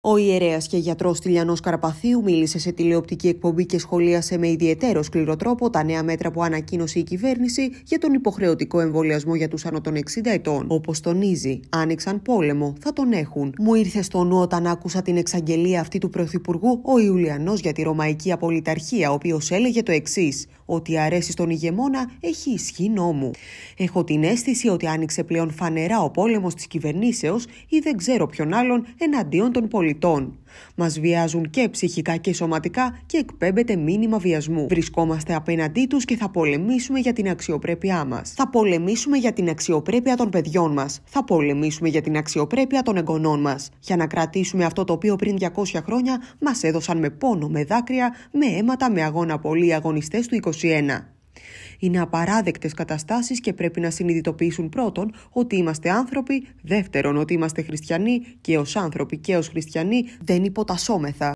Ο ιερέας και γιατρός Τηλιανός Καραπαθίου μίλησε σε τηλεοπτική εκπομπή και σχολίασε με ιδιαίτερο σκληρό τρόπο τα νέα μέτρα που ανακοίνωσε η κυβέρνηση για τον υποχρεωτικό εμβολιασμό για τους άνω των 60 ετών. Όπως τονίζει, άνοιξαν πόλεμο, θα τον έχουν. Μου ήρθε στο νου όταν άκουσα την εξαγγελία αυτή του Πρωθυπουργού ο Ιουλιανός για τη Ρωμαϊκή Απολυταρχία, ο οποίος έλεγε το εξής: Ότι αρέσει στον ηγεμόνα έχει ισχύ νόμου. Έχω την αίσθηση ότι άνοιξε πλέον φανερά ο πόλεμος της κυβερνήσεως ή δεν ξέρω ποιον άλλον εναντίον των πολιτών πολιτών. Μας βιάζουν και ψυχικά και σωματικά και εκπέμπεται μήνυμα βιασμού. Βρισκόμαστε απέναντί τους και θα πολεμήσουμε για την αξιοπρέπειά μας. Θα πολεμήσουμε για την αξιοπρέπεια των παιδιών μας. Θα πολεμήσουμε για την αξιοπρέπεια των εγγονών μας. Για να κρατήσουμε αυτό το οποίο πριν 200 χρόνια μας έδωσαν με πόνο, με δάκρυα, με αίματα, με αγώνα πολλοί αγωνιστές του 21. Είναι απαράδεκτες καταστάσεις και πρέπει να συνειδητοποιήσουν πρώτον ότι είμαστε άνθρωποι, δεύτερον ότι είμαστε χριστιανοί και ως άνθρωποι και ως χριστιανοί δεν υποτασσόμεθα.